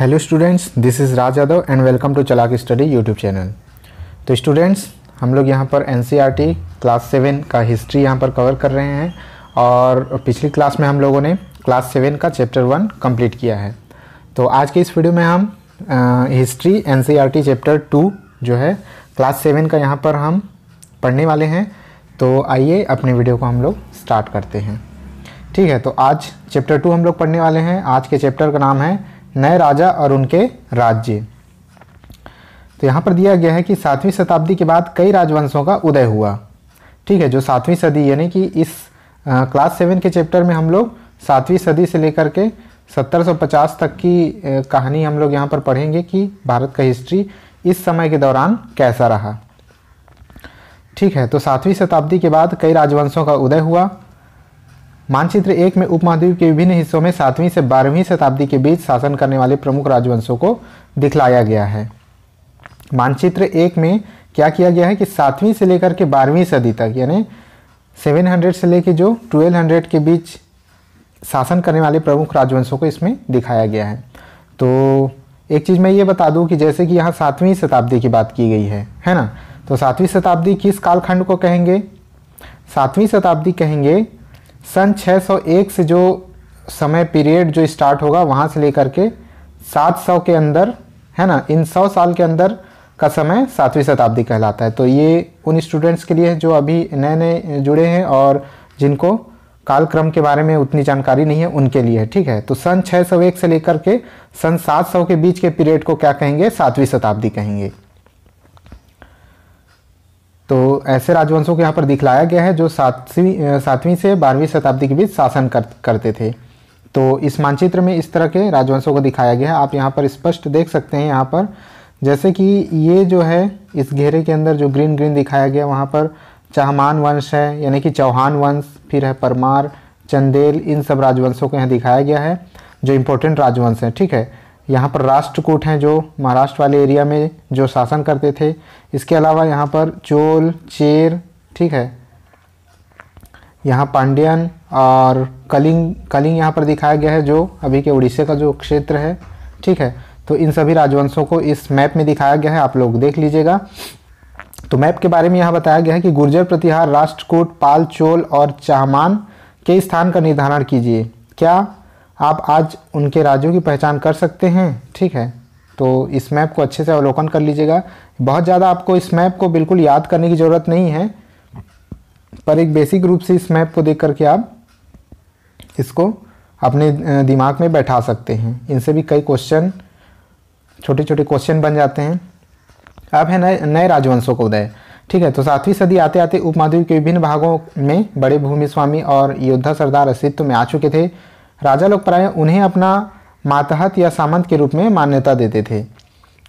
hello students this is Raj Yadav and welcome to Chalak study YouTube channel तो students हम लोग यहाँ पर एन क्लास सेवन का हिस्ट्री यहाँ पर कवर कर रहे हैं और पिछली क्लास में हम लोगों ने क्लास सेवन का चैप्टर वन कंप्लीट किया है तो आज के इस वीडियो में हम हिस्ट्री एन चैप्टर टू जो है क्लास सेवन का यहाँ पर हम पढ़ने वाले हैं तो आइए अपने वीडियो को हम लोग स्टार्ट करते हैं ठीक है तो आज चैप्टर टू हम लोग पढ़ने वाले हैं आज के चैप्टर का नाम है नए राजा और उनके राज्य तो यहाँ पर दिया गया है कि सातवीं शताब्दी के बाद कई राजवंशों का उदय हुआ ठीक है जो सातवीं सदी यानी कि इस आ, क्लास सेवन के चैप्टर में हम लोग सातवीं सदी से लेकर के 1750 तक की आ, कहानी हम लोग यहाँ पर पढ़ेंगे कि भारत का हिस्ट्री इस समय के दौरान कैसा रहा ठीक है तो सातवीं शताब्दी के बाद कई राजवंशों का उदय हुआ मानचित्र एक में उपमहाद्वीप के विभिन्न हिस्सों में सातवीं से बारहवीं शताब्दी के बीच शासन करने वाले प्रमुख राजवंशों को दिखलाया गया है मानचित्र एक में क्या किया गया है कि सातवीं से लेकर के बारहवीं सदी तक यानी 700 से लेकर जो 1200 के बीच शासन करने वाले प्रमुख राजवंशों को इसमें दिखाया गया है तो एक चीज़ मैं ये बता दूँ कि जैसे कि यहाँ सातवीं शताब्दी की बात की गई है है ना तो सातवीं शताब्दी किस कालखंड को कहेंगे सातवीं शताब्दी कहेंगे सन 601 से जो समय पीरियड जो स्टार्ट होगा वहाँ से लेकर के 700 के अंदर है ना इन 100 साल के अंदर का समय सातवीं शताब्दी कहलाता है तो ये उन स्टूडेंट्स के लिए जो अभी नए नए जुड़े हैं और जिनको कालक्रम के बारे में उतनी जानकारी नहीं है उनके लिए ठीक है तो सन 601 से लेकर के सन 700 के बीच के पीरियड को क्या कहेंगे सातवीं शताब्दी कहेंगे तो ऐसे राजवंशों को यहाँ पर दिखलाया गया है जो सातवीं सातवीं से बारहवीं शताब्दी के बीच शासन कर, करते थे तो इस मानचित्र में इस तरह के राजवंशों को दिखाया गया है आप यहाँ पर स्पष्ट देख सकते हैं यहाँ पर जैसे कि ये जो है इस घेरे के अंदर जो ग्रीन ग्रीन दिखाया गया वहाँ पर चाहमान वंश है यानी कि चौहान वंश फिर है परमार चंदेल इन सब राजवंशों को यहाँ दिखाया गया है जो इम्पोर्टेंट राजवंश हैं ठीक है यहाँ पर राष्ट्रकूट हैं जो महाराष्ट्र वाले एरिया में जो शासन करते थे इसके अलावा यहाँ पर चोल चेर ठीक है यहाँ पांड्यन और कलिंग कलिंग यहाँ पर दिखाया गया है जो अभी के उड़ीसा का जो क्षेत्र है ठीक है तो इन सभी राजवंशों को इस मैप में दिखाया गया है आप लोग देख लीजिएगा तो मैप के बारे में यहाँ बताया गया है कि गुर्जर प्रतिहार राष्ट्रकूट पाल चोल और चाहमान के स्थान का निर्धारण कीजिए क्या आप आज उनके राज्यों की पहचान कर सकते हैं ठीक है तो इस मैप को अच्छे से अवलोकन कर लीजिएगा बहुत ज़्यादा आपको इस मैप को बिल्कुल याद करने की ज़रूरत नहीं है पर एक बेसिक रूप से इस मैप को देख करके आप इसको अपने दिमाग में बैठा सकते हैं इनसे भी कई क्वेश्चन छोटे छोटे क्वेश्चन बन जाते हैं अब है नए नए राजवंशों को उदय ठीक है तो सातवीं सदी आते आते उपमहाद्वीप के विभिन्न भागों में बड़े भूमि स्वामी और योद्धा सरदार अस्तित्व में आ चुके थे राजा लोग प्राय उन्हें अपना मातहत या सामंत के रूप में मान्यता देते थे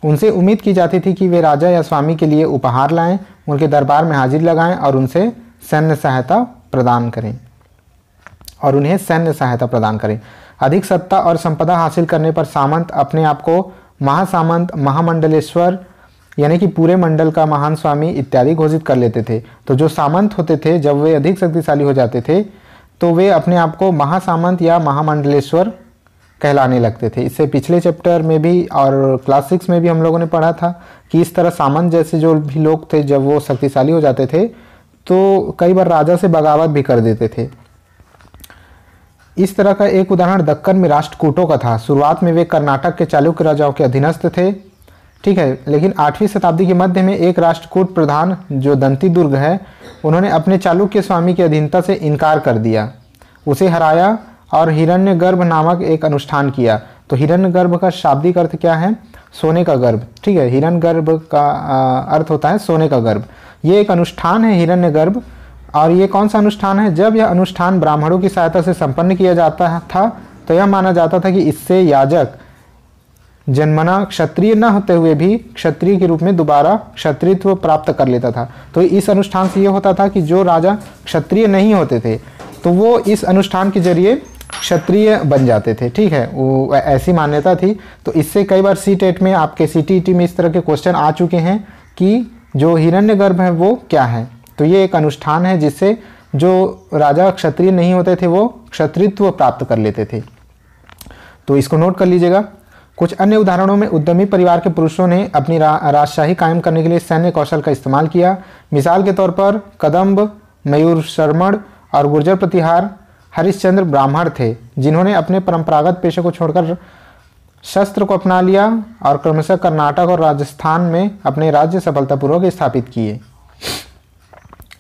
उनसे उम्मीद की जाती थी कि वे राजा या स्वामी के लिए उपहार लाएं उनके दरबार में हाजिर लगाएं और उनसे सैन्य सहायता प्रदान करें और उन्हें सैन्य सहायता प्रदान करें अधिक सत्ता और संपदा हासिल करने पर सामंत अपने आप को महासामंत महामंडलेश्वर यानी कि पूरे मंडल का महान स्वामी इत्यादि घोषित कर लेते थे तो जो सामंत होते थे जब वे अधिक शक्तिशाली हो जाते थे तो वे अपने आप को महासामंत या महामंडलेश्वर कहलाने लगते थे इससे पिछले चैप्टर में भी और क्लास सिक्स में भी हम लोगों ने पढ़ा था कि इस तरह सामंत जैसे जो भी लोग थे जब वो शक्तिशाली हो जाते थे तो कई बार राजा से बगावत भी कर देते थे इस तरह का एक उदाहरण दक्कन में राष्ट्रकूटों का था शुरुआत में वे कर्नाटक के चालुक्य राजाओं के अधीनस्थ थे ठीक है लेकिन आठवीं शताब्दी के मध्य में एक राष्ट्रकूट प्रधान जो दंती दुर्ग है उन्होंने अपने चालुक्य स्वामी की अधीनता से इनकार कर दिया उसे हराया और हिरण्यगर्भ नामक एक अनुष्ठान किया तो हिरण्यगर्भ का शाब्दिक अर्थ क्या है सोने का गर्भ ठीक है हिरण्यगर्भ का अर्थ होता है सोने का गर्भ ये एक अनुष्ठान है हिरण्यगर्भ और ये कौन सा अनुष्ठान है जब यह अनुष्ठान ब्राह्मणों की सहायता से संपन्न किया जाता था तो यह माना जाता था कि इससे याजक जन्मना क्षत्रिय न होते हुए भी क्षत्रिय के रूप में दोबारा क्षत्रित्व प्राप्त कर लेता था तो इस अनुष्ठान से ये होता था कि जो राजा क्षत्रिय नहीं होते थे तो वो इस अनुष्ठान के जरिए क्षत्रिय बन जाते थे ठीक है वो ऐसी मान्यता थी तो इससे कई बार सी टेट में आपके सी टी टी में इस तरह के क्वेश्चन आ चुके हैं कि जो हिरण्य गर्भ है वो क्या है तो ये एक अनुष्ठान है जिससे जो राजा क्षत्रिय नहीं होते थे वो क्षत्रित्व प्राप्त कर लेते थे तो इसको नोट कर लीजिएगा कुछ अन्य उदाहरणों में उद्यमी परिवार के पुरुषों ने अपनी रा, राजशाही कायम करने के लिए सैन्य कौशल का इस्तेमाल किया मिसाल के तौर पर कदम्ब मयूर शर्मण और गुर्जर प्रतिहार हरिश्चंद्र ब्राह्मण थे जिन्होंने अपने परंपरागत पेशे को छोड़कर शस्त्र को अपना लिया और क्रमशः कर्नाटक और राजस्थान में अपने राज्य सफलतापूर्वक स्थापित किए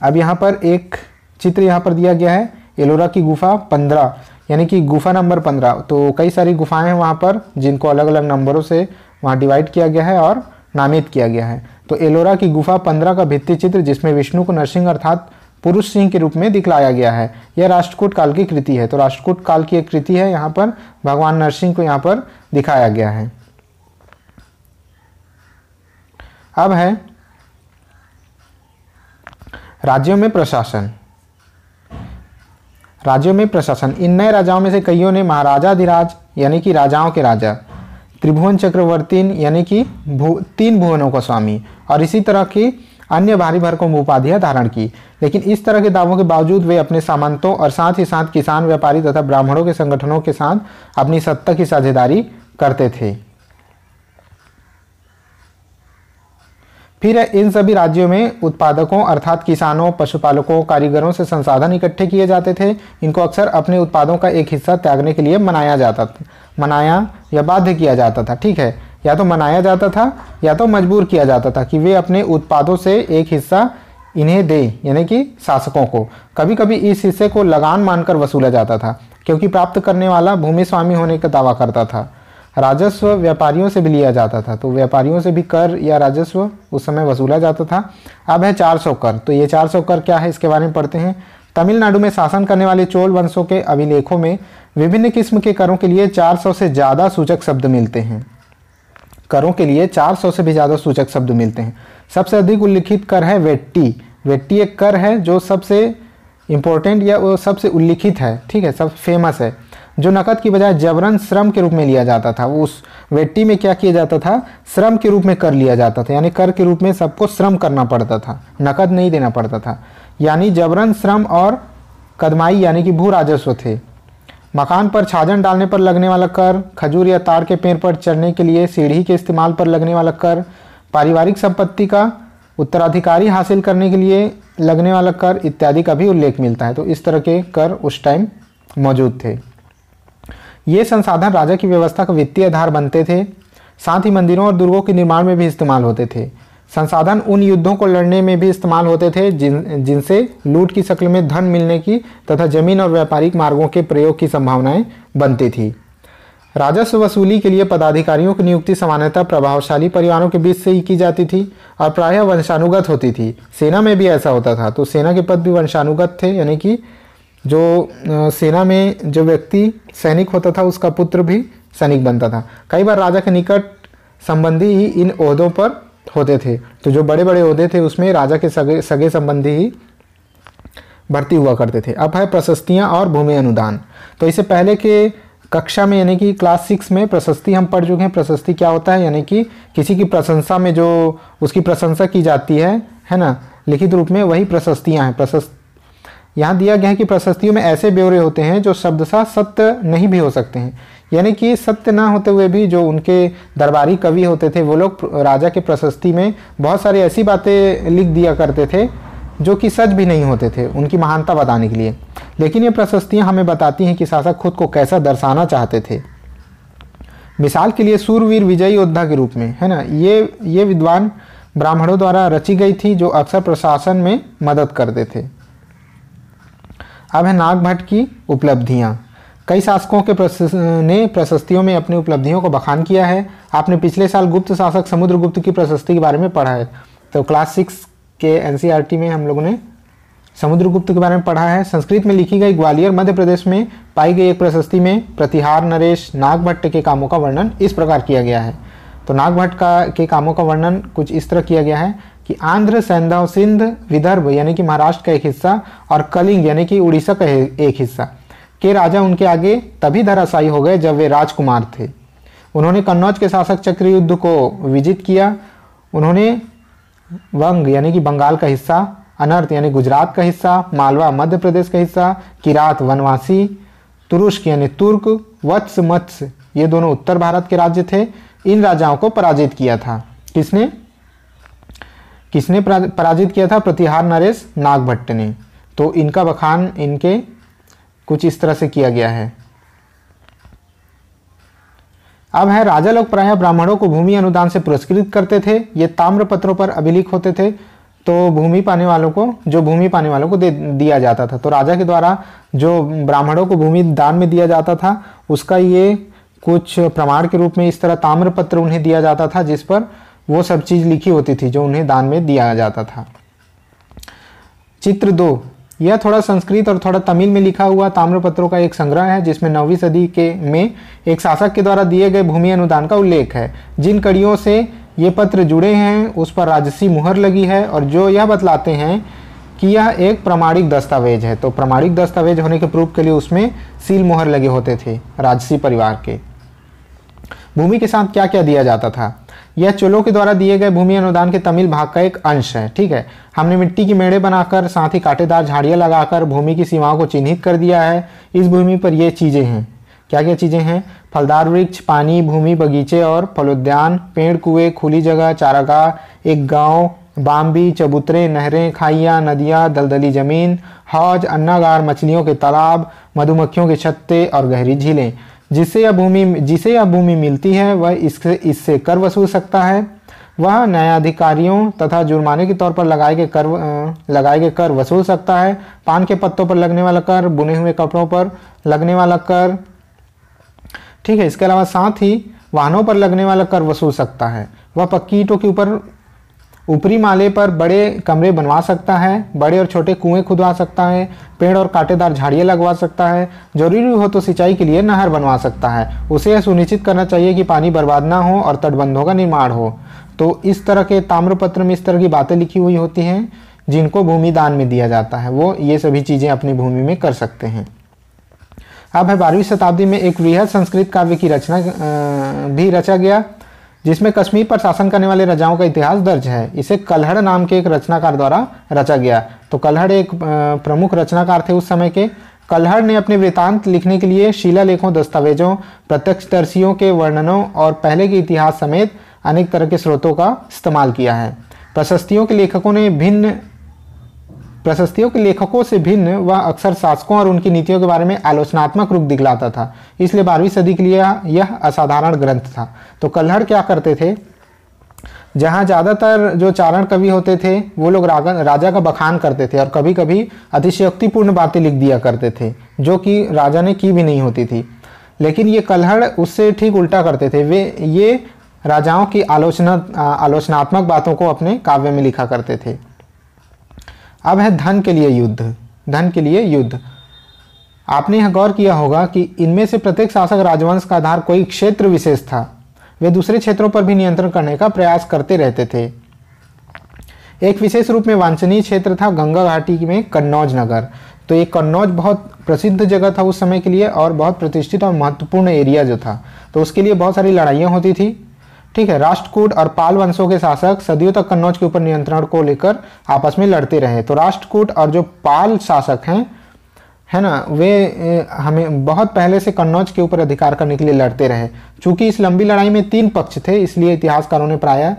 अब यहाँ पर एक चित्र यहाँ पर दिया गया है एलोरा की गुफा पंद्रह यानी कि गुफा नंबर पंद्रह तो कई सारी गुफाएं हैं वहाँ पर जिनको अलग अलग नंबरों से वहाँ डिवाइड किया गया है और नामित किया गया है तो एलोरा की गुफा पंद्रह का भित्ति चित्र जिसमें विष्णु को नरसिंह अर्थात पुरुष सिंह के रूप में दिखलाया गया है यह राष्ट्रकूट काल की कृति है तो राष्ट्रकूट काल की एक कृति है यहाँ पर भगवान नरसिंह को यहाँ पर दिखाया गया है अब है राज्यों में प्रशासन राज्यों में प्रशासन इन नए राजाओं में से कईयों ने महाराजाधिराज यानी कि राजाओं के राजा त्रिभुवन चक्रवर्ती यानी कि भू तीन भुवनों का स्वामी और इसी तरह की अन्य भारी को उपाधियां धारण की लेकिन इस तरह के दावों के बावजूद वे अपने सामंतों और साथ ही साथ किसान व्यापारी तथा ब्राह्मणों के संगठनों के साथ अपनी सत्ता की साझेदारी करते थे फिर इन सभी राज्यों में उत्पादकों अर्थात किसानों पशुपालकों कारीगरों से संसाधन इकट्ठे किए जाते थे इनको अक्सर अपने उत्पादों का एक हिस्सा त्यागने के लिए मनाया जाता था मनाया या बाध्य किया जाता था ठीक है या तो मनाया जाता था या तो मजबूर किया जाता था कि वे अपने उत्पादों से एक हिस्सा इन्हें दें यानी कि शासकों को कभी कभी इस हिस्से को लगान मानकर वसूला जाता था क्योंकि प्राप्त करने वाला भूमि स्वामी होने का दावा करता था राजस्व व्यापारियों से भी लिया जाता था तो व्यापारियों से भी कर या राजस्व उस समय वसूला जाता था अब है 400 कर तो ये 400 कर क्या है इसके बारे में पढ़ते हैं तमिलनाडु में शासन करने वाले चोल वंशों के अभिलेखों में विभिन्न किस्म के करों के लिए 400 से ज़्यादा सूचक शब्द मिलते हैं करों के लिए 400 से भी ज़्यादा सूचक शब्द मिलते हैं सबसे अधिक उल्लिखित कर है वेट्टी वेट्टी एक कर है जो सबसे इम्पोर्टेंट या वो सबसे उल्लिखित है ठीक है सब फेमस है जो नकद की बजाय जबरन श्रम के रूप में लिया जाता था उस वेट्टी में क्या किया जाता था श्रम के रूप में कर लिया जाता था यानी कर के रूप में सबको श्रम करना पड़ता था नकद नहीं देना पड़ता था यानी जबरन श्रम और कदमाई यानी कि भू राजस्व थे मकान पर छाजन डालने पर लगने वाला कर खजूर या तार के पेड़ पर चढ़ने के लिए सीढ़ी के इस्तेमाल पर लगने वाला कर पारिवारिक संपत्ति का उत्तराधिकारी हासिल करने के लिए लगने वाला कर इत्यादि का भी उल्लेख मिलता है तो इस तरह के कर उस टाइम मौजूद थे ये संसाधन राजा की व्यवस्था का वित्तीय आधार बनते थे साथ ही मंदिरों और दुर्गों के निर्माण में भी इस्तेमाल होते थे संसाधन उन युद्धों को लड़ने में भी इस्तेमाल होते थे जिन जिनसे लूट की शक्ल में धन मिलने की तथा जमीन और व्यापारिक मार्गों के प्रयोग की संभावनाएं बनती थी राजस्व वसूली के लिए पदाधिकारियों की नियुक्ति सामान्यतः प्रभावशाली परिवारों के बीच से ही की जाती थी और प्रायः वंशानुगत होती थी सेना में भी ऐसा होता था तो सेना के पद भी वंशानुगत थे यानी कि जो सेना में जो व्यक्ति सैनिक होता था उसका पुत्र भी सैनिक बनता था कई बार राजा के निकट संबंधी ही इन अहदों पर होते थे तो जो बड़े बड़े अहदे थे उसमें राजा के सगे सगे संबंधी ही भर्ती हुआ करते थे अब है प्रशस्तियाँ और भूमि अनुदान तो इससे पहले के कक्षा में यानी कि क्लास सिक्स में प्रशस्ति हम पढ़ चुके हैं प्रशस्ति क्या होता है यानी कि किसी की प्रशंसा में जो उसकी प्रशंसा की जाती है है ना लिखित रूप में वही प्रशस्तियाँ हैं प्रशस्त यहाँ दिया गया है कि प्रशस्तियों में ऐसे ब्यौरे होते हैं जो शब्दशा सत्य नहीं भी हो सकते हैं यानी कि सत्य ना होते हुए भी जो उनके दरबारी कवि होते थे वो लोग राजा के प्रशस्ति में बहुत सारी ऐसी बातें लिख दिया करते थे जो कि सच भी नहीं होते थे उनकी महानता बताने के लिए लेकिन ये प्रशस्तियाँ हमें बताती हैं कि शासक खुद को कैसा दर्शाना चाहते थे मिसाल के लिए सूरवीर विजयी योद्धा के रूप में है ना ये ये विद्वान ब्राह्मणों द्वारा रची गई थी जो अक्सर प्रशासन में मदद करते थे अब है नागभट्ट की उपलब्धियाँ कई शासकों के प्रशस् ने प्रशस्तियों में अपनी उपलब्धियों को बखान किया है आपने पिछले साल गुप्त शासक समुद्रगुप्त की प्रशस्ति के बारे में पढ़ा है तो क्लास सिक्स के एन में हम लोगों ने समुद्रगुप्त के बारे में पढ़ा है संस्कृत में लिखी गई ग्वालियर मध्य प्रदेश में पाई गई एक प्रशस्ति में प्रतिहार नरेश नागभट्ट के कामों का वर्णन इस प्रकार किया गया है तो नागभट्ट का के कामों का वर्णन कुछ इस तरह किया गया है कि आंध्र सैंधव सिंध विदर्भ यानी कि महाराष्ट्र का एक हिस्सा और कलिंग यानी कि उड़ीसा का एक हिस्सा के राजा उनके आगे तभी धराशायी हो गए जब वे राजकुमार थे उन्होंने कन्नौज के शासक चक्रयुद्ध को विजित किया उन्होंने वंग यानी कि बंगाल का हिस्सा अनर्थ यानी गुजरात का हिस्सा मालवा मध्य प्रदेश का हिस्सा किरात वनवासी तुरुष्क यानी तुर्क वत्स मत्स्य ये दोनों उत्तर भारत के राज्य थे इन राजाओं को पराजित किया था किसने किसने पराजित किया था प्रतिहार नरेश नागभट्ट ने तो इनका बखान इनके कुछ इस तरह से किया गया है अब है राजा लोग प्राय ब्राह्मणों को भूमि अनुदान से पुरस्कृत करते थे ये ताम्र पत्रों पर अभिलिख होते थे तो भूमि पाने वालों को जो भूमि पाने वालों को दे दिया जाता था तो राजा के द्वारा जो ब्राह्मणों को भूमि दान में दिया जाता था उसका ये कुछ प्रमाण के रूप में इस तरह ताम्र पत्र उन्हें दिया जाता था जिस पर वो सब चीज़ लिखी होती थी जो उन्हें दान में दिया जाता था चित्र दो यह थोड़ा संस्कृत और थोड़ा तमिल में लिखा हुआ ताम्रपत्रों का एक संग्रह है जिसमें नौवीं सदी के में एक शासक के द्वारा दिए गए भूमि अनुदान का उल्लेख है जिन कड़ियों से ये पत्र जुड़े हैं उस पर राजसी मुहर लगी है और जो यह बतलाते हैं कि यह एक प्रमाणिक दस्तावेज है तो प्रमाणिक दस्तावेज होने के प्रूफ के लिए उसमें सील मुहर लगे होते थे राजसी परिवार के भूमि के साथ क्या क्या दिया जाता था यह चोलों के द्वारा दिए गए भूमि अनुदान के तमिल भाग का एक अंश है ठीक है हमने मिट्टी की मेड़े बनाकर साथ ही कांटेदार झाड़ियां लगाकर भूमि की सीमाओं को चिन्हित कर दिया है इस भूमि पर ये चीज़ें हैं क्या क्या चीज़ें हैं फलदार वृक्ष पानी भूमि बगीचे और फलोद्यान पेड़ कुएं खुली जगह चारागाह एक गाँव बाम्बी चबूतरे नहरें खाइया नदियां दलदली ज़मीन हौज अन्नागार मछलियों के तालाब मधुमक्खियों के छत्ते और गहरी झीलें जिससे यह भूमि जिसे यह भूमि मिलती है वह इससे इससे कर वसूल सकता है वह न्यायाधिकारियों तथा जुर्माने के तौर पर लगाए गए कर लगाए गए कर वसूल सकता है पान के पत्तों पर लगने वाला कर बुने हुए कपड़ों पर लगने वाला कर ठीक है इसके अलावा साथ ही वाहनों पर लगने वाला कर वसूल सकता है वह पक्की ईटों के ऊपर ऊपरी माले पर बड़े कमरे बनवा सकता है बड़े और छोटे कुएं खुदवा सकता है पेड़ और कांटेदार झाड़ियाँ लगवा सकता है जरूरी हो तो सिंचाई के लिए नहर बनवा सकता है उसे यह सुनिश्चित करना चाहिए कि पानी बर्बाद ना हो और तटबंधों का निर्माण हो तो इस तरह के ताम्रपत्र में इस तरह की बातें लिखी हुई होती हैं जिनको भूमि दान में दिया जाता है वो ये सभी चीज़ें अपनी भूमि में कर सकते हैं अब है बारहवीं शताब्दी में एक वृहद संस्कृत काव्य की रचना भी रचा गया जिसमें कश्मीर पर शासन करने वाले राजाओं का इतिहास दर्ज है इसे कलहड़ नाम के एक रचनाकार द्वारा रचा गया तो कलहड़ एक प्रमुख रचनाकार थे उस समय के कलहड़ ने अपने वृतांत लिखने के लिए शिलालेखों दस्तावेजों प्रत्यक्षदर्शियों के वर्णनों और पहले के इतिहास समेत अनेक तरह के स्रोतों का इस्तेमाल किया है प्रशस्तियों के लेखकों ने भिन्न प्रशस्तियों के लेखकों से भिन्न वह अक्सर शासकों और उनकी नीतियों के बारे में आलोचनात्मक रूप दिखलाता था इसलिए बारहवीं सदी के लिए यह असाधारण ग्रंथ था तो कल्हड़ क्या करते थे जहाँ ज़्यादातर जो चारण कवि होते थे वो लोग राजा का बखान करते थे और कभी कभी अतिशयोक्तिपूर्ण बातें लिख दिया करते थे जो कि राजा ने की भी नहीं होती थी लेकिन ये कल्हड़ उससे ठीक उल्टा करते थे वे ये राजाओं की आलोचना आलोचनात्मक बातों को अपने काव्य में लिखा करते थे अब है धन के लिए युद्ध धन के लिए युद्ध आपने यह गौर किया होगा कि इनमें से प्रत्येक शासक राजवंश का आधार कोई क्षेत्र विशेष था वे दूसरे क्षेत्रों पर भी नियंत्रण करने का प्रयास करते रहते थे एक विशेष रूप में वांछनीय क्षेत्र था गंगा घाटी में कन्नौज नगर तो ये कन्नौज बहुत प्रसिद्ध जगह था उस समय के लिए और बहुत प्रतिष्ठित और महत्वपूर्ण एरिया जो था तो उसके लिए बहुत सारी लड़ाइयाँ होती थी ठीक है राष्ट्रकूट और पाल वंशों के शासक सदियों तक कन्नौज के ऊपर नियंत्रण को लेकर आपस में लड़ते रहे तो राष्ट्रकूट और जो पाल शासक हैं है ना वे हमें बहुत पहले से कन्नौज के ऊपर अधिकार करने के लिए लड़ते रहे चूंकि इस लंबी लड़ाई में तीन पक्ष थे इसलिए इतिहासकारों ने प्राय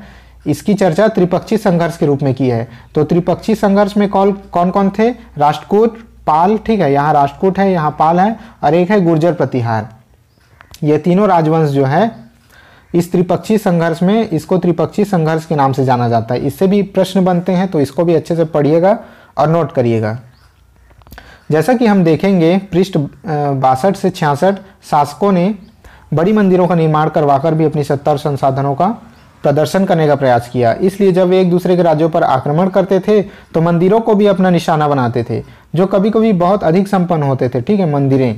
इसकी चर्चा त्रिपक्षीय संघर्ष के रूप में की है तो त्रिपक्षीय संघर्ष में कौन कौन कौन थे राष्ट्रकूट पाल ठीक है यहाँ राष्ट्रकूट है यहाँ पाल है और एक है गुर्जर प्रतिहार ये तीनों राजवंश जो है इस त्रिपक्षीय संघर्ष में इसको त्रिपक्षीय संघर्ष के नाम से जाना जाता है इससे भी प्रश्न बनते हैं तो इसको भी अच्छे से पढ़िएगा और नोट करिएगा जैसा कि हम देखेंगे पृष्ठ बासठ से छियासठ शासकों ने बड़ी मंदिरों का निर्माण करवाकर भी अपनी सत्ता और संसाधनों का प्रदर्शन करने का प्रयास किया इसलिए जब वे एक दूसरे के राज्यों पर आक्रमण करते थे तो मंदिरों को भी अपना निशाना बनाते थे जो कभी कभी बहुत अधिक संपन्न होते थे ठीक है मंदिरें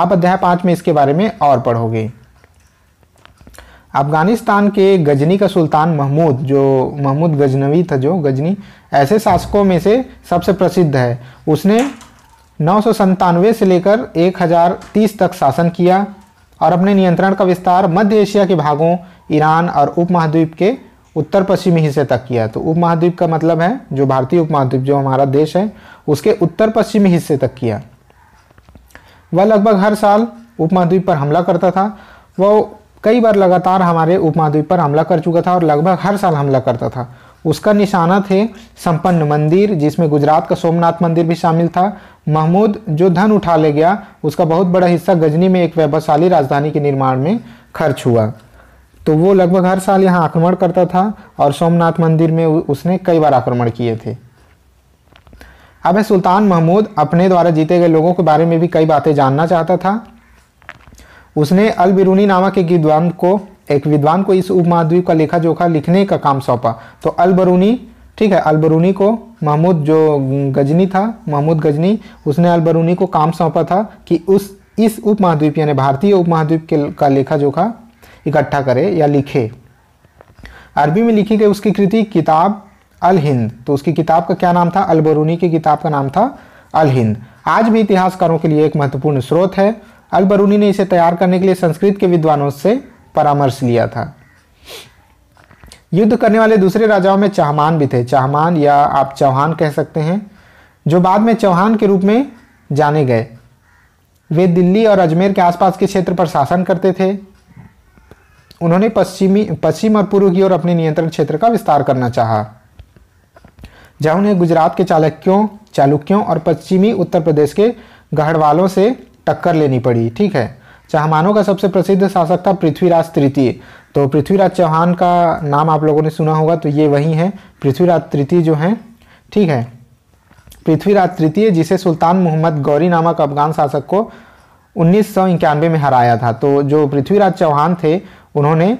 आप अध्याय पाँच में इसके बारे में और पढ़ोगे अफगानिस्तान के गजनी का सुल्तान महमूद जो महमूद गजनवी था जो गजनी ऐसे शासकों में से सबसे प्रसिद्ध है उसने नौ से लेकर 1030 तक शासन किया और अपने नियंत्रण का विस्तार मध्य एशिया के भागों ईरान और उपमहाद्वीप के उत्तर पश्चिमी हिस्से तक किया तो उपमहाद्वीप का मतलब है जो भारतीय उपमहाद्वीप जो हमारा देश है उसके उत्तर पश्चिमी हिस्से तक किया वह लगभग हर साल उपमहाद्वीप पर हमला करता था वह कई बार लगातार हमारे उपमहाद्वीप पर हमला कर चुका था और लगभग हर साल हमला करता था उसका निशाना थे संपन्न मंदिर जिसमें गुजरात का सोमनाथ मंदिर भी शामिल था महमूद जो धन उठा ले गया उसका बहुत बड़ा हिस्सा गजनी में एक वैभवशाली राजधानी के निर्माण में खर्च हुआ तो वो लगभग हर साल यहाँ आक्रमण करता था और सोमनाथ मंदिर में उसने कई बार आक्रमण किए थे अब सुल्तान महमूद अपने द्वारा जीते गए लोगों के बारे में भी कई बातें जानना चाहता था उसने अल बिरूनी नामक एक विद्वान को एक विद्वान को इस उपमहाद्वीप का लेखा जोखा लिखने का काम सौंपा तो अल बरूनी ठीक है अल बरूनी को महमूद जो गजनी था महमूद गजनी उसने अल बरूनी को काम सौंपा था कि उस इस उपमहाद्वीप यानी भारतीय उपमहाद्वीप के का लेखा जोखा इकट्ठा करे या लिखे अरबी में लिखी गई उसकी कृति किताब अल हिंद तो उसकी किताब का क्या नाम था अल बरूनी की किताब का नाम था अल हिंद आज भी इतिहासकारों के लिए एक महत्वपूर्ण स्रोत है अलबरूनी ने इसे तैयार करने के लिए संस्कृत के विद्वानों से परामर्श लिया था युद्ध करने वाले दूसरे राजाओं में चाहमान भी थे चाहमान या आप चौहान कह सकते हैं जो बाद में चौहान के रूप में जाने गए वे दिल्ली और अजमेर के आसपास के क्षेत्र पर शासन करते थे उन्होंने पश्चिमी पश्चिम और पूर्व की ओर अपने नियंत्रण क्षेत्र का विस्तार करना चाहा जहाँ उन्हें गुजरात के चालक्यों चालुक्यों और पश्चिमी उत्तर प्रदेश के गढ़वालों से टक्कर लेनी पड़ी ठीक है चहमानों का सबसे प्रसिद्ध शासक था पृथ्वीराज तृतीय तो पृथ्वीराज चौहान का नाम आप लोगों ने सुना होगा तो ये वही है पृथ्वीराज तृतीय जो हैं ठीक है पृथ्वीराज तृतीय जिसे सुल्तान मोहम्मद गौरी नामक अफगान शासक को उन्नीस में हराया था तो जो पृथ्वीराज चौहान थे उन्होंने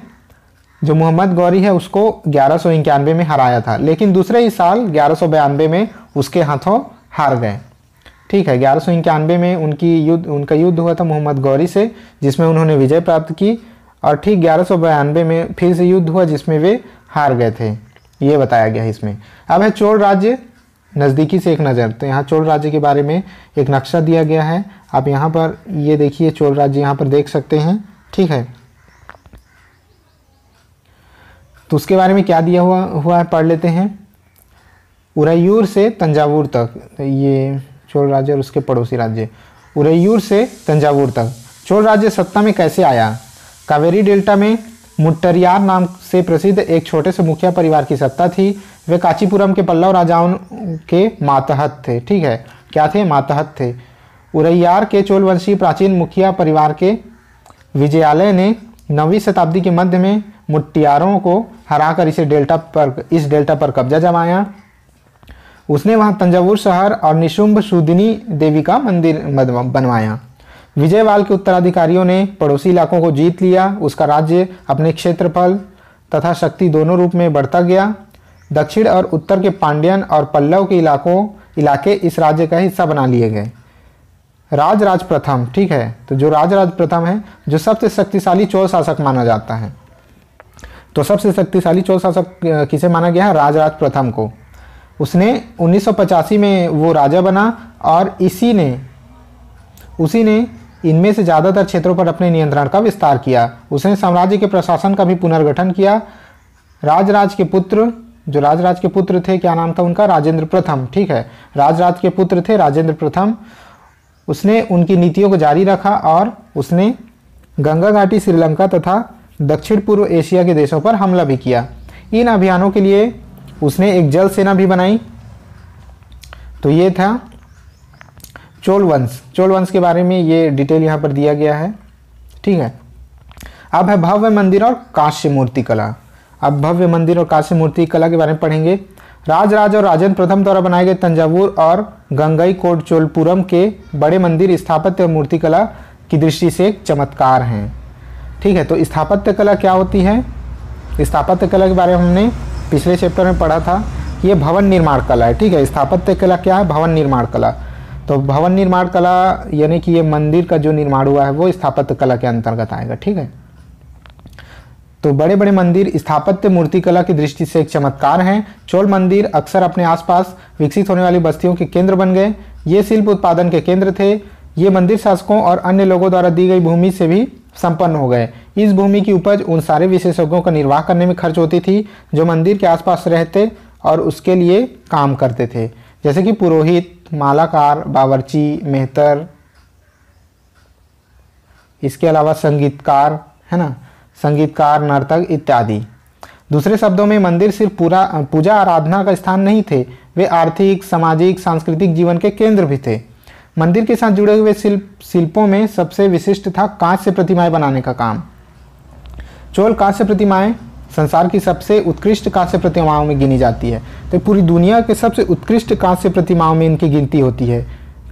जो मोहम्मद गौरी है उसको ग्यारह में हराया था लेकिन दूसरे ही साल ग्यारह में उसके हाथों हार गए ठीक है ग्यारह सौ इक्यानवे में उनकी युद्ध उनका युद्ध हुआ था मोहम्मद गौरी से जिसमें उन्होंने विजय प्राप्त की और ठीक ग्यारह सौ बयानवे में फिर से युद्ध हुआ जिसमें वे हार गए थे ये बताया गया है इसमें अब है चोर राज्य नज़दीकी से एक नज़र तो यहाँ चोल राज्य के बारे में एक नक्शा दिया गया है आप यहाँ पर ये देखिए चोल राज्य यहाँ पर देख सकते हैं ठीक है तो उसके बारे में क्या दिया हुआ हुआ है पढ़ लेते हैं उरायूर से तंजावुर तक ये चोल राज्य और उसके पड़ोसी राज्य उरैयूर से तंजावूर तक चोल राज्य सत्ता में कैसे आया कावेरी डेल्टा में मुट्टरियार नाम से प्रसिद्ध एक छोटे से मुखिया परिवार की सत्ता थी वे कांचीपुरम के पल्लव राजाओं के मातहत थे ठीक है क्या थे मातहत थे उरैयार के चोलवंशी प्राचीन मुखिया परिवार के विजयालय ने नवीं शताब्दी के मध्य में मुट्टियारों को हराकर इसे डेल्टा पर इस डेल्टा पर कब्जा जमाया उसने वहाँ तंजावुर शहर और निशुंभ सुदिनी देवी का मंदिर बनवाया विजयवाल के उत्तराधिकारियों ने पड़ोसी इलाकों को जीत लिया उसका राज्य अपने क्षेत्रफल तथा शक्ति दोनों रूप में बढ़ता गया दक्षिण और उत्तर के पांड्यन और पल्लव के इलाकों इलाके इस राज्य का हिस्सा बना लिए गए राज प्रथम ठीक है तो जो राज प्रथम है जो सबसे शक्तिशाली चोर शासक माना जाता है तो सबसे शक्तिशाली चोर शासक किसे माना गया है राजराज प्रथम को उसने उन्नीस में वो राजा बना और इसी ने उसी ने इनमें से ज़्यादातर क्षेत्रों पर अपने नियंत्रण का विस्तार किया उसने साम्राज्य के प्रशासन का भी पुनर्गठन किया राजराज के पुत्र जो राजराज के पुत्र थे क्या नाम था उनका राजेंद्र प्रथम ठीक है राजराज के पुत्र थे राजेंद्र प्रथम उसने उनकी नीतियों को जारी रखा और उसने गंगा घाटी श्रीलंका तथा दक्षिण पूर्व एशिया के देशों पर हमला भी किया इन अभियानों के लिए उसने एक जल सेना भी बनाई तो ये था चोल वंश चोल वंश के बारे में ये डिटेल यहाँ पर दिया गया है ठीक है अब है भव्य मंदिर और काश्य मूर्ति कला अब भव्य मंदिर और काश्य मूर्ति कला के बारे में पढ़ेंगे राजराज और राजन प्रथम द्वारा बनाए गए तंजावुर और गंगई कोट चोलपुरम के बड़े मंदिर स्थापत्य और मूर्तिकला की दृष्टि से एक चमत्कार हैं ठीक है तो स्थापत्य कला क्या होती है स्थापत्य कला के बारे में हमने पिछले चैप्टर में पढ़ा था ये भवन निर्माण कला है ठीक है स्थापत्य कला क्या है भवन निर्माण कला तो भवन निर्माण कला यानी कि ये मंदिर का जो निर्माण हुआ है वो स्थापत्य कला के अंतर्गत आएगा ठीक है तो बड़े बड़े मंदिर स्थापत्य मूर्तिकला की दृष्टि से एक चमत्कार हैं चोल मंदिर अक्सर अपने आसपास विकसित होने वाली बस्तियों के केंद्र बन गए ये शिल्प उत्पादन के केंद्र थे ये मंदिर शासकों और अन्य लोगों द्वारा दी गई भूमि से भी संपन्न हो गए इस भूमि की उपज उन सारे विशेषज्ञों का निर्वाह करने में खर्च होती थी जो मंदिर के आसपास रहते और उसके लिए काम करते थे जैसे कि पुरोहित मालाकार बावर्ची मेहतर इसके अलावा संगीतकार है ना संगीतकार नर्तक इत्यादि दूसरे शब्दों में मंदिर सिर्फ पूरा पूजा आराधना का स्थान नहीं थे वे आर्थिक सामाजिक सांस्कृतिक जीवन के केंद्र भी थे मंदिर के साथ जुड़े हुए शिल्प शिल्पों में सबसे विशिष्ट था कांस्य प्रतिमाएं बनाने का काम चोल कांस्य प्रतिमाएं संसार की सबसे उत्कृष्ट कांस्य प्रतिमाओं में गिनी जाती है तो पूरी दुनिया के सबसे उत्कृष्ट कांस्य प्रतिमाओं में इनकी गिनती होती है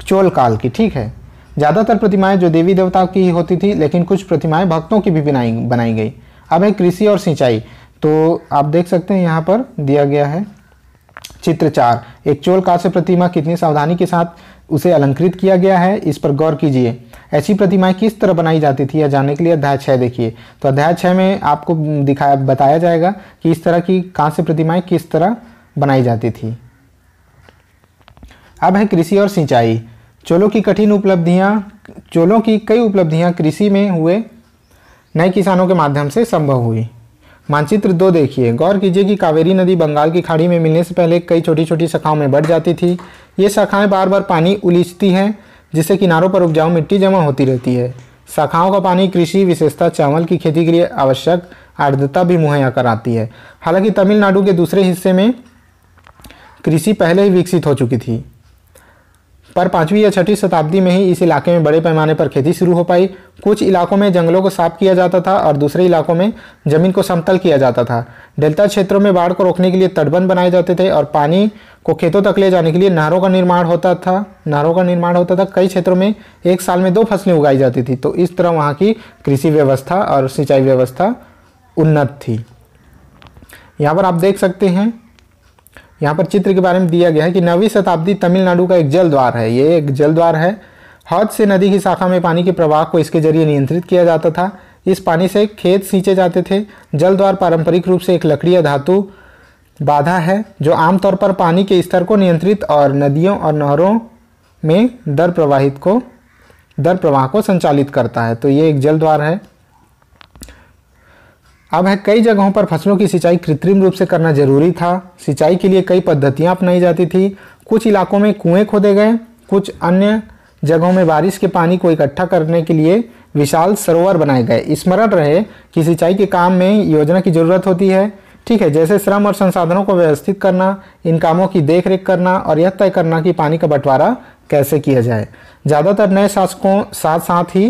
चोल काल की ठीक है ज़्यादातर प्रतिमाएं जो देवी देवताओं की ही होती थी लेकिन कुछ प्रतिमाएं भक्तों की भी बनाई बनाई गई अब है कृषि और सिंचाई तो आप देख सकते हैं यहाँ पर दिया गया है चित्र चार एक चोल कांस्य प्रतिमा कितनी सावधानी के साथ उसे अलंकृत किया गया है इस पर गौर कीजिए ऐसी प्रतिमाएं किस तरह बनाई जाती थी यह जानने के लिए अध्याय छः देखिए तो अध्याय छः में आपको दिखाया बताया जाएगा कि इस तरह की कांस्य प्रतिमाएं किस तरह बनाई जाती थी अब है कृषि और सिंचाई चोलों की कठिन उपलब्धियां चोलों की कई उपलब्धियां कृषि में हुए नए किसानों के माध्यम से संभव हुई मानचित्र दो देखिए गौर कीजिए कि कावेरी नदी बंगाल की खाड़ी में मिलने से पहले कई छोटी छोटी शाखाओं में बढ़ जाती थी ये शाखाएं बार बार पानी उलीचती हैं जिससे किनारों पर उपजाऊ मिट्टी जमा होती रहती है शाखाओं का पानी कृषि विशेषता चावल की खेती के लिए आवश्यक आर्द्रता भी मुहैया कराती है हालांकि तमिलनाडु के दूसरे हिस्से में कृषि पहले ही विकसित हो चुकी थी पर पाँचवीं या छठी शताब्दी में ही इस इलाके में बड़े पैमाने पर खेती शुरू हो पाई कुछ इलाकों में जंगलों को साफ किया जाता था और दूसरे इलाकों में जमीन को समतल किया जाता था डेल्टा क्षेत्रों में बाढ़ को रोकने के लिए तटबंध बनाए जाते थे और पानी को खेतों तक ले जाने के लिए नहरों का निर्माण होता था नहरों का निर्माण होता था कई क्षेत्रों में एक साल में दो फसलें उगाई जाती थी तो इस तरह वहाँ की कृषि व्यवस्था और सिंचाई व्यवस्था उन्नत थी यहाँ पर आप देख सकते हैं यहाँ पर चित्र के बारे में दिया गया है कि नवीं शताब्दी तमिलनाडु का एक जल द्वार है ये एक जल द्वार है हौद से नदी की शाखा में पानी के प्रवाह को इसके जरिए नियंत्रित किया जाता था इस पानी से खेत सींचे जाते थे जल द्वार पारंपरिक रूप से एक लकड़ी या धातु बाधा है जो आमतौर पर पानी के स्तर को नियंत्रित और नदियों और नहरों में दर प्रवाहित को दर प्रवाह को संचालित करता है तो ये एक जल द्वार है अब है कई जगहों पर फसलों की सिंचाई कृत्रिम रूप से करना जरूरी था सिंचाई के लिए कई पद्धतियाँ अपनाई जाती थी कुछ इलाकों में कुएं खोदे गए कुछ अन्य जगहों में बारिश के पानी को इकट्ठा करने के लिए विशाल सरोवर बनाए गए स्मरण रहे कि सिंचाई के काम में योजना की जरूरत होती है ठीक है जैसे श्रम और संसाधनों को व्यवस्थित करना इन कामों की देख करना और यह तय करना कि पानी का बंटवारा कैसे किया जाए ज़्यादातर नए शासकों साथ साथ ही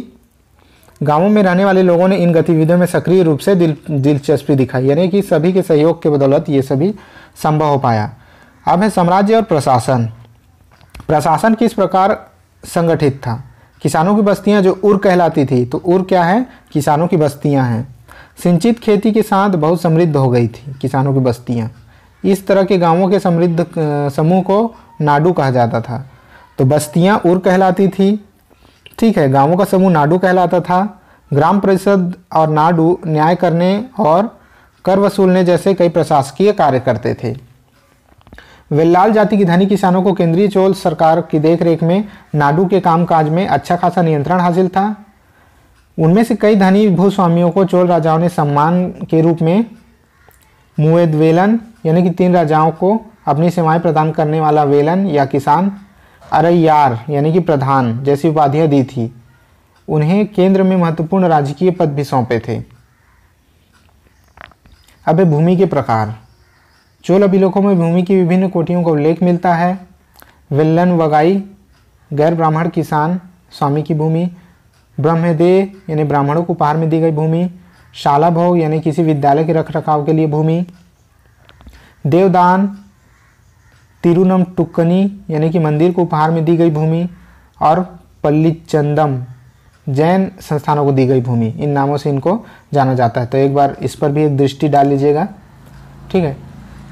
गांवों में रहने वाले लोगों ने इन गतिविधियों में सक्रिय रूप से दिल दिलचस्पी दिखाई यानी कि सभी के सहयोग के बदौलत ये सभी संभव हो पाया अब है साम्राज्य और प्रशासन प्रशासन किस प्रकार संगठित था किसानों की बस्तियां जो उर कहलाती थी तो उर क्या है किसानों की बस्तियां हैं सिंचित खेती के साथ बहुत समृद्ध हो गई थी किसानों की बस्तियां इस तरह के गांवों के समृद्ध समूह को नाडू कहा जाता था तो बस्तियां उर कहलाती थी ठीक है गांवों का समूह नाडू कहलाता था ग्राम परिषद और नाडू न्याय करने और कर वसूलने जैसे कई प्रशासकीय कार्य करते थे वेल्लाल जाति की धनी किसानों को केंद्रीय चोल सरकार की देखरेख में नाडू के कामकाज में अच्छा खासा नियंत्रण हासिल था उनमें से कई धनी भूस्वामियों को चोल राजाओं ने सम्मान के रूप में मुवेद वेलन यानी कि तीन राजाओं को अपनी सेवाएं प्रदान करने वाला वेलन या किसान अरयार यानी कि प्रधान जैसी उपाधियाँ दी थी उन्हें केंद्र में महत्वपूर्ण राजकीय पद भी सौंपे थे अब भूमि के प्रकार चोल अभिलेखों में भूमि की विभिन्न कोटियों का उल्लेख मिलता है विल्लन वगाई गैर ब्राह्मण किसान स्वामी की भूमि ब्रह्मदेह यानी ब्राह्मणों को उपहार में दी गई भूमि शाला भोग यानी किसी विद्यालय के रखरखाव के लिए भूमि देवदान तिरुनम टुक्कनी यानी कि मंदिर को उपहार में दी गई भूमि और पल्लीचंदम जैन संस्थानों को दी गई भूमि इन नामों से इनको जाना जाता है तो एक बार इस पर भी एक दृष्टि डाल लीजिएगा ठीक है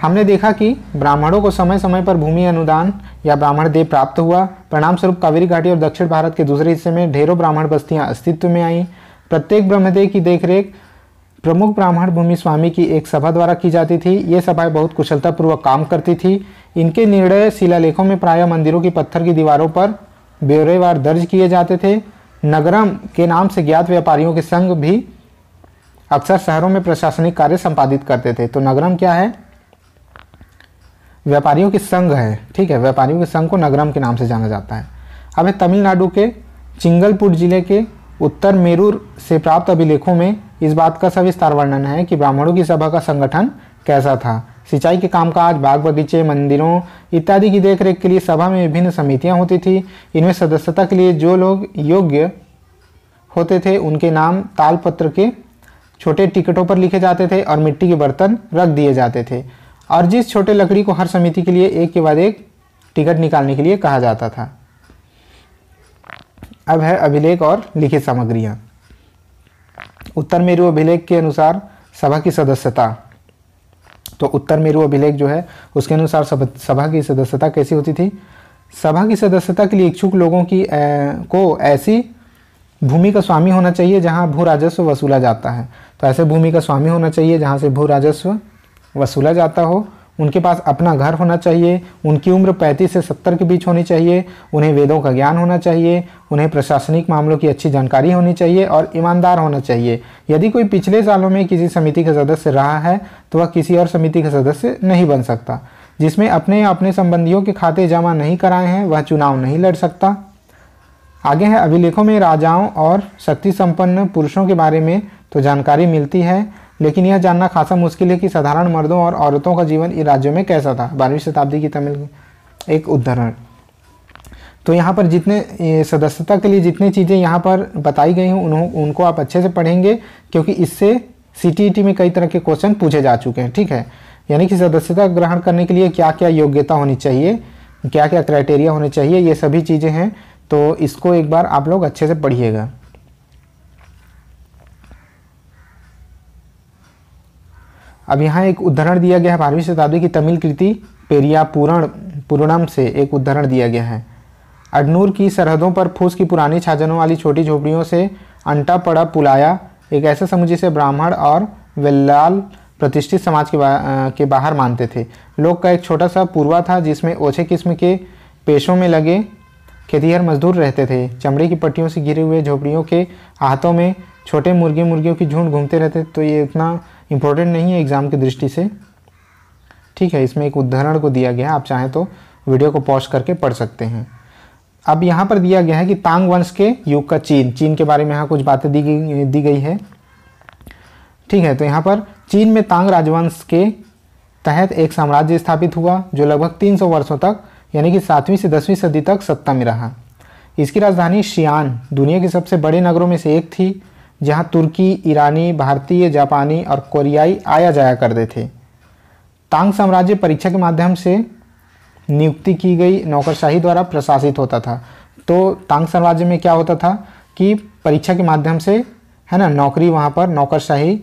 हमने देखा कि ब्राह्मणों को समय समय पर भूमि अनुदान या ब्राह्मण देव प्राप्त हुआ परिणाम स्वरूप कावेरी घाटी और दक्षिण भारत के दूसरे हिस्से में ढेरों ब्राह्मण बस्तियां अस्तित्व में आईं प्रत्येक ब्रह्मदेव की देखरेख प्रमुख ब्राह्मण भूमि स्वामी की एक सभा द्वारा की जाती थी ये सभाएं बहुत कुशलतापूर्वक काम करती थी इनके निर्णय शिलालेखों में प्रायः मंदिरों की पत्थर की दीवारों पर ब्यौरेवार दर्ज किए जाते थे नगरम के नाम से ज्ञात व्यापारियों के संघ भी अक्सर शहरों में प्रशासनिक कार्य संपादित करते थे तो नगरम क्या है व्यापारियों के संघ है ठीक है व्यापारियों के संघ को नगरम के नाम से जाना जाता है अब है तमिलनाडु के चिंगलपुर जिले के उत्तर मेरूर से प्राप्त अभिलेखों में इस बात का सविस्तार वर्णन है कि ब्राह्मणों की सभा का संगठन कैसा था सिंचाई के कामकाज बाग बगीचे मंदिरों इत्यादि की देखरेख के लिए सभा में विभिन्न समितियां होती थी इनमें सदस्यता के लिए जो लोग योग्य होते थे उनके नाम तालपत्र के छोटे टिकटों पर लिखे जाते थे और मिट्टी के बर्तन रख दिए जाते थे और जिस छोटे लकड़ी को हर समिति के लिए एक के बाद एक टिकट निकालने के लिए कहा जाता था अब है अभिलेख और लिखित सामग्रियाँ उत्तर मेरु अभिलेख के अनुसार सभा की सदस्यता तो उत्तर मेरु अभिलेख जो है उसके अनुसार सभा की सदस्यता कैसी होती थी सभा की सदस्यता के लिए इच्छुक लोगों की ए, को ऐसी भूमि का स्वामी होना चाहिए जहाँ भू राजस्व वसूला जाता है तो ऐसे भूमि का स्वामी होना चाहिए जहाँ से भू राजस्व वसूला जाता हो उनके पास अपना घर होना चाहिए उनकी उम्र 35 से 70 के बीच होनी चाहिए उन्हें वेदों का ज्ञान होना चाहिए उन्हें प्रशासनिक मामलों की अच्छी जानकारी होनी चाहिए और ईमानदार होना चाहिए यदि कोई पिछले सालों में किसी समिति का सदस्य रहा है तो वह किसी और समिति का सदस्य नहीं बन सकता जिसमें अपने या अपने संबंधियों के खाते जमा नहीं कराए हैं वह चुनाव नहीं लड़ सकता आगे है अभिलेखों में राजाओं और शक्ति संपन्न पुरुषों के बारे में तो जानकारी मिलती है लेकिन यह जानना खासा मुश्किल है कि साधारण मर्दों और औरतों का जीवन इन राज्यों में कैसा था बारहवीं शताब्दी की तमिल एक उदाहरण तो यहाँ पर जितने सदस्यता के लिए जितनी चीज़ें यहाँ पर बताई गई हैं उन्हों उनको आप अच्छे से पढ़ेंगे क्योंकि इससे सी e में कई तरह के क्वेश्चन पूछे जा चुके हैं ठीक है यानी कि सदस्यता ग्रहण करने के लिए क्या क्या योग्यता होनी चाहिए क्या क्या क्राइटेरिया होने चाहिए ये सभी चीज़ें हैं तो इसको एक बार आप लोग अच्छे से पढ़िएगा अब यहाँ एक उदाहरण दिया गया है बारहवीं शताब्दी की तमिल कृति पेरिया पूरण पूर्णम से एक उदाहरण दिया गया है अडनूर की सरहदों पर फूस की पुरानी छाजनों वाली छोटी झोपड़ियों से अंटा पड़ा पुलाया एक ऐसा समूह जिसे ब्राह्मण और वेल्लाल प्रतिष्ठित समाज के, बा, के बाहर मानते थे लोग का एक छोटा सा पूर्वा था जिसमें ओछे किस्म के पेशों में लगे खेतीहर मजदूर रहते थे चमड़े की पट्टियों से घिरे हुए झोपड़ियों के हाथों में छोटे मुर्गे मुर्गियों की झुंड घूमते रहते तो ये इतना इंपॉर्टेंट नहीं है एग्ज़ाम की दृष्टि से ठीक है इसमें एक उदाहरण को दिया गया है आप चाहें तो वीडियो को पॉज करके पढ़ सकते हैं अब यहाँ पर दिया गया है कि तांग वंश के युग का चीन चीन के बारे में यहाँ कुछ बातें दी गई दी गई है ठीक है तो यहाँ पर चीन में तांग राजवंश के तहत एक साम्राज्य स्थापित हुआ जो लगभग 300 वर्षों तक यानी कि सातवीं से दसवीं सदी तक सत्ता में रहा इसकी राजधानी शियान दुनिया के सबसे बड़े नगरों में से एक थी जहां तुर्की ईरानी भारतीय जापानी और कोरियाई आया जाया करते थे तांग साम्राज्य परीक्षा के माध्यम से नियुक्ति की गई नौकरशाही द्वारा प्रशासित होता था तो तांग साम्राज्य में क्या होता था कि परीक्षा के माध्यम से है ना नौकरी वहाँ पर नौकरशाही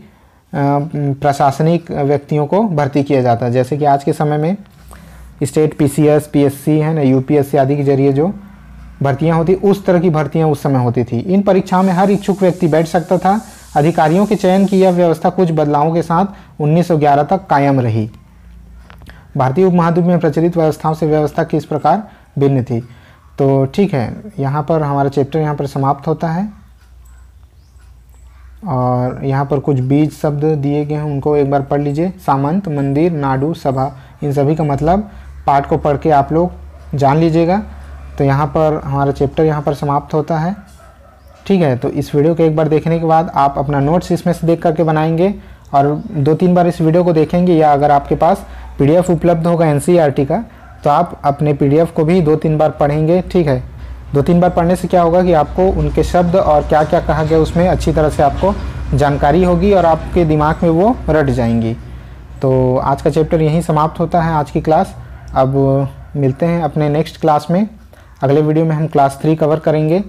प्रशासनिक व्यक्तियों को भर्ती किया जाता है जैसे कि आज के समय में स्टेट पीसीएस पीएससी है ना यूपीएससी आदि के जरिए जो भर्तियां होती उस तरह की भर्तियां उस समय होती थी इन परीक्षाओं में हर इच्छुक व्यक्ति बैठ सकता था अधिकारियों के चयन की यह व्यवस्था कुछ बदलावों के साथ 1911 तक कायम रही भारतीय उपमहाद्वीप में प्रचलित व्यवस्थाओं से व्यवस्था किस प्रकार भिन्न थी तो ठीक है यहाँ पर हमारा चैप्टर यहाँ पर समाप्त होता है और यहाँ पर कुछ बीज शब्द दिए गए हैं उनको एक बार पढ़ लीजिए सामंत मंदिर नाडू सभा इन सभी का मतलब पाठ को पढ़ के आप लोग जान लीजिएगा तो यहाँ पर हमारा चैप्टर यहाँ पर समाप्त होता है ठीक है तो इस वीडियो को एक बार देखने के बाद आप अपना नोट्स इसमें से देख करके बनाएंगे और दो तीन बार इस वीडियो को देखेंगे या अगर आपके पास पीडीएफ उपलब्ध होगा एनसीईआरटी e का तो आप अपने पीडीएफ को भी दो तीन बार पढ़ेंगे ठीक है दो तीन बार पढ़ने से क्या होगा कि आपको उनके शब्द और क्या क्या कहा गया उसमें अच्छी तरह से आपको जानकारी होगी और आपके दिमाग में वो रट जाएंगी तो आज का चैप्टर यहीं समाप्त होता है आज की क्लास अब मिलते हैं अपने नेक्स्ट क्लास में अगले वीडियो में हम क्लास थ्री कवर करेंगे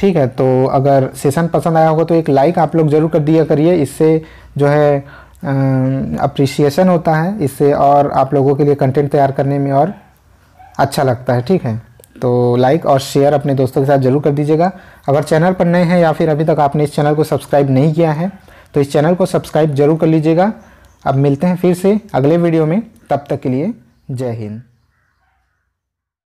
ठीक है तो अगर सेशन पसंद आया होगा तो एक लाइक आप लोग ज़रूर कर दिया करिए इससे जो है अप्रिसिएशन होता है इससे और आप लोगों के लिए कंटेंट तैयार करने में और अच्छा लगता है ठीक है तो लाइक और शेयर अपने दोस्तों के साथ जरूर कर दीजिएगा अगर चैनल पर नए हैं या फिर अभी तक आपने इस चैनल को सब्सक्राइब नहीं किया है तो इस चैनल को सब्सक्राइब जरूर कर लीजिएगा अब मिलते हैं फिर से अगले वीडियो में तब तक के लिए जय हिंद